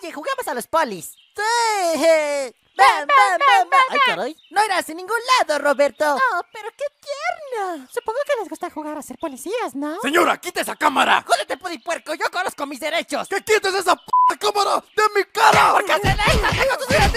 Oye, jugamos a los polis. Sí. ¡Bam! ¡Bam! ven, ven! ay caray! ¡No irás a ningún lado, Roberto! ¡Oh, pero qué tierno! Supongo que les gusta jugar a ser policías, ¿no? ¡Señora, quita esa cámara! ¡Jódete, pudipuerco! ¡Yo conozco mis derechos! ¡Que quites esa p cámara de mi cara! ¡Porque se le ¡Tengo tus